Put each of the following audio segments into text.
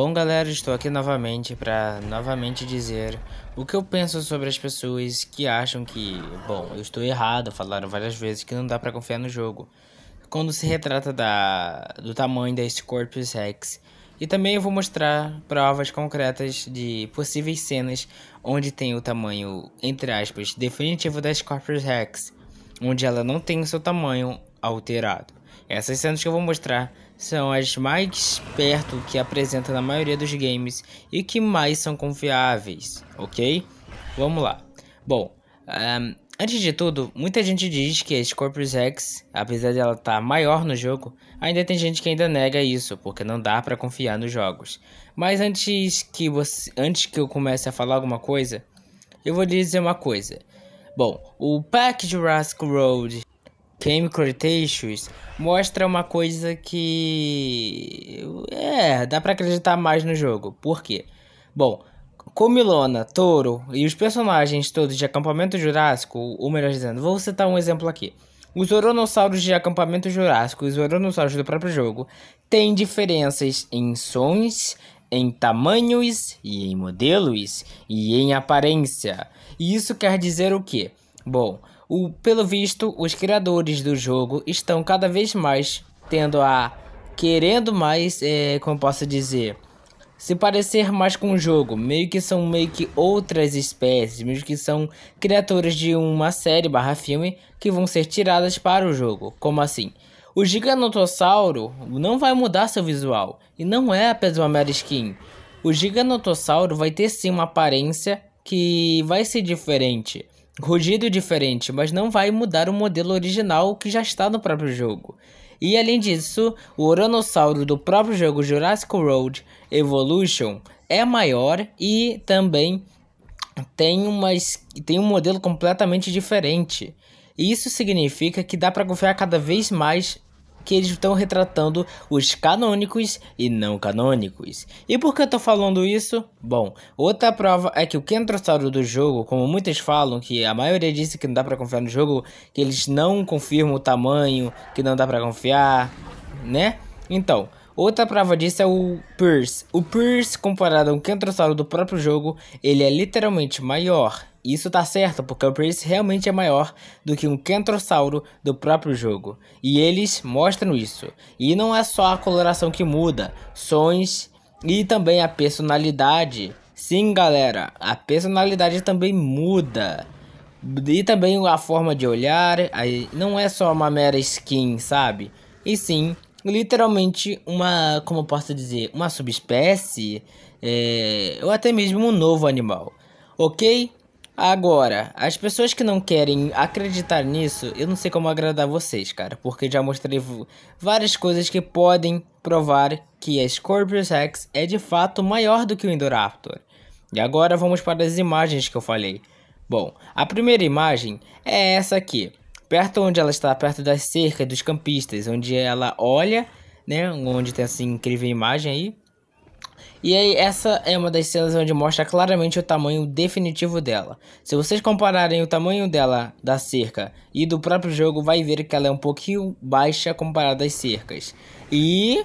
Bom, galera, estou aqui novamente para novamente dizer o que eu penso sobre as pessoas que acham que, bom, eu estou errado, falaram várias vezes que não dá para confiar no jogo. Quando se retrata da, do tamanho da Scorpius Rex. E também eu vou mostrar provas concretas de possíveis cenas onde tem o tamanho, entre aspas, definitivo da Scorpius Rex, onde ela não tem o seu tamanho alterado. Essas cenas que eu vou mostrar são as mais perto que apresenta na maioria dos games e que mais são confiáveis, ok? Vamos lá. Bom, um, antes de tudo, muita gente diz que a Scorpius Rex, apesar dela estar tá maior no jogo, ainda tem gente que ainda nega isso, porque não dá para confiar nos jogos. Mas antes que, você, antes que eu comece a falar alguma coisa, eu vou lhe dizer uma coisa. Bom, o pack Jurassic World Game Cretaceous mostra uma coisa que. É, dá para acreditar mais no jogo. Por quê? Bom, Comilona, Touro e os personagens todos de Acampamento Jurássico, ou melhor dizendo, vou citar um exemplo aqui. Os Oronossauros de Acampamento Jurássico e os Oronossauros do próprio jogo têm diferenças em sons, em tamanhos e em modelos e em aparência. E isso quer dizer o quê? Bom, o, pelo visto, os criadores do jogo estão cada vez mais tendo a. querendo mais, é, como posso dizer. Se parecer mais com o jogo, meio que são meio que outras espécies, meio que são criaturas de uma série barra filme que vão ser tiradas para o jogo. Como assim? O Giganotossauro não vai mudar seu visual, e não é apenas uma mera skin. O Giganotossauro vai ter sim uma aparência que vai ser diferente rugido diferente, mas não vai mudar o modelo original que já está no próprio jogo. E além disso, o Oronossauro do próprio jogo Jurassic World Evolution é maior e também tem, uma, tem um modelo completamente diferente. Isso significa que dá para confiar cada vez mais que eles estão retratando os canônicos e não canônicos. E por que eu tô falando isso? Bom, outra prova é que o Kentrossauro do jogo, como muitos falam, que a maioria disse que não dá para confiar no jogo, que eles não confirmam o tamanho, que não dá para confiar, né? Então, Outra prova disso é o Pierce. O Pierce, comparado ao Kentrossauro do próprio jogo, ele é literalmente maior. Isso tá certo, porque o Prince realmente é maior do que um Kentrossauro do próprio jogo. E eles mostram isso. E não é só a coloração que muda, sons e também a personalidade. Sim, galera, a personalidade também muda. E também a forma de olhar, aí não é só uma mera skin, sabe? E sim, literalmente uma, como eu posso dizer, uma subespécie, é, ou até mesmo um novo animal, ok? Agora, as pessoas que não querem acreditar nisso, eu não sei como agradar vocês, cara, porque já mostrei várias coisas que podem provar que a Scorpius Rex é de fato maior do que o Indoraptor. E agora vamos para as imagens que eu falei. Bom, a primeira imagem é essa aqui, perto onde ela está, perto das cercas dos campistas, onde ela olha, né, onde tem essa incrível imagem aí, e aí, essa é uma das cenas onde mostra claramente o tamanho definitivo dela. Se vocês compararem o tamanho dela da cerca e do próprio jogo, vai ver que ela é um pouquinho baixa comparada às cercas. E,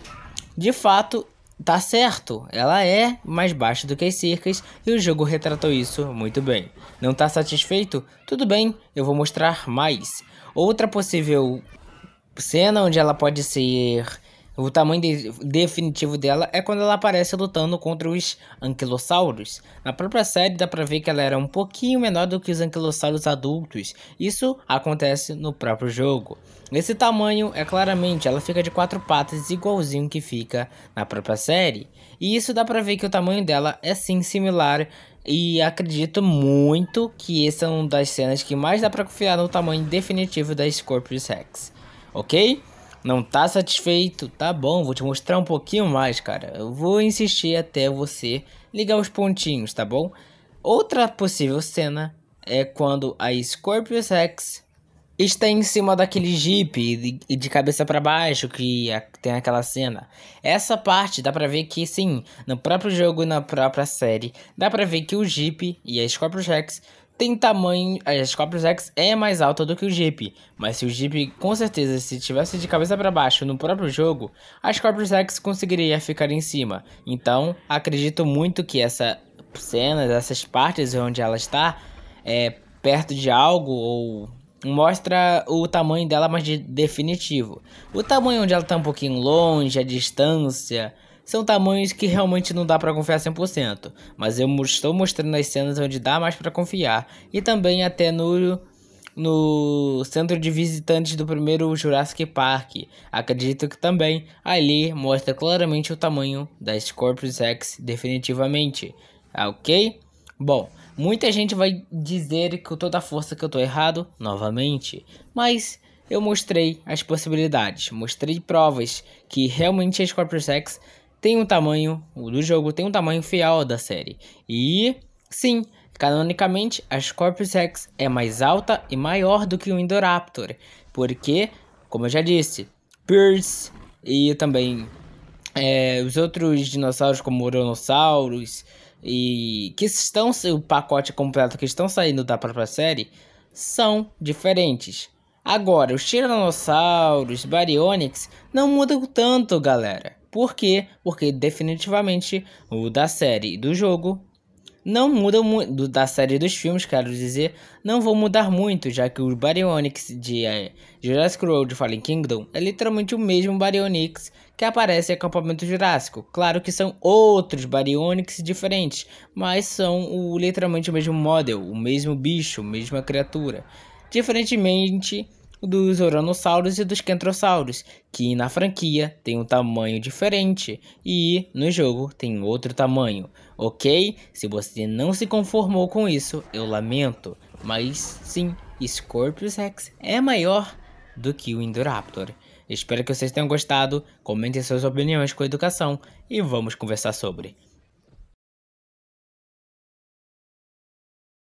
de fato, tá certo, ela é mais baixa do que as cercas e o jogo retratou isso muito bem. Não tá satisfeito? Tudo bem, eu vou mostrar mais. Outra possível cena onde ela pode ser o tamanho de definitivo dela é quando ela aparece lutando contra os anquilossauros. Na própria série dá pra ver que ela era um pouquinho menor do que os anquilossauros adultos. Isso acontece no próprio jogo. Esse tamanho é claramente, ela fica de quatro patas igualzinho que fica na própria série. E isso dá pra ver que o tamanho dela é sim similar e acredito muito que essa é uma das cenas que mais dá pra confiar no tamanho definitivo da Scorpius Rex, ok? Não tá satisfeito? Tá bom, vou te mostrar um pouquinho mais, cara. Eu vou insistir até você ligar os pontinhos, tá bom? Outra possível cena é quando a Scorpius Rex está em cima daquele jeep e de cabeça para baixo que tem aquela cena. Essa parte dá para ver que sim, no próprio jogo e na própria série, dá para ver que o jeep e a Scorpius Rex tem tamanho. Eh, a Copros X é mais alta do que o Jeep, mas se o Jeep com certeza se tivesse de cabeça para baixo no próprio jogo, a Copros X conseguiria ficar em cima. Então, acredito muito que essa cena, essas partes onde ela está é perto de algo ou mostra o tamanho dela mais de definitivo. O tamanho onde ela está um pouquinho longe, a distância, são tamanhos que realmente não dá para confiar 100%, mas eu estou mostrando as cenas onde dá mais para confiar e também até no no centro de visitantes do primeiro Jurassic Park. Acredito que também ali mostra claramente o tamanho da Scorpius X definitivamente. Ah, OK? Bom, muita gente vai dizer que eu tô da força que eu tô errado novamente, mas eu mostrei as possibilidades, mostrei provas que realmente a Scorpius X tem um tamanho, o do jogo tem um tamanho fiel da série. E sim, canonicamente a Scorpius Rex é mais alta e maior do que o Indoraptor, porque, como eu já disse, Pierce e também é, os outros dinossauros como Uranossauros e que estão o pacote completo que estão saindo da própria série são diferentes. Agora, os Tiranossauros, Baryonyx não mudam tanto, galera. Por quê? Porque definitivamente o da série e do jogo não muda muito da série dos filmes, quero dizer, não vou mudar muito, já que o Baryonyx de eh, Jurassic World Fallen Kingdom é literalmente o mesmo Baryonyx que aparece em Acampamento Jurássico. Claro que são outros Baryonyx diferentes, mas são o, literalmente o mesmo model, o mesmo bicho, a mesma criatura. Diferentemente dos Uranossauros e dos kentrossauros, que na franquia tem um tamanho diferente e no jogo tem outro tamanho, ok? Se você não se conformou com isso, eu lamento, mas sim, Scorpius Rex é maior do que o Indoraptor. Espero que vocês tenham gostado, comentem suas opiniões com educação e vamos conversar sobre.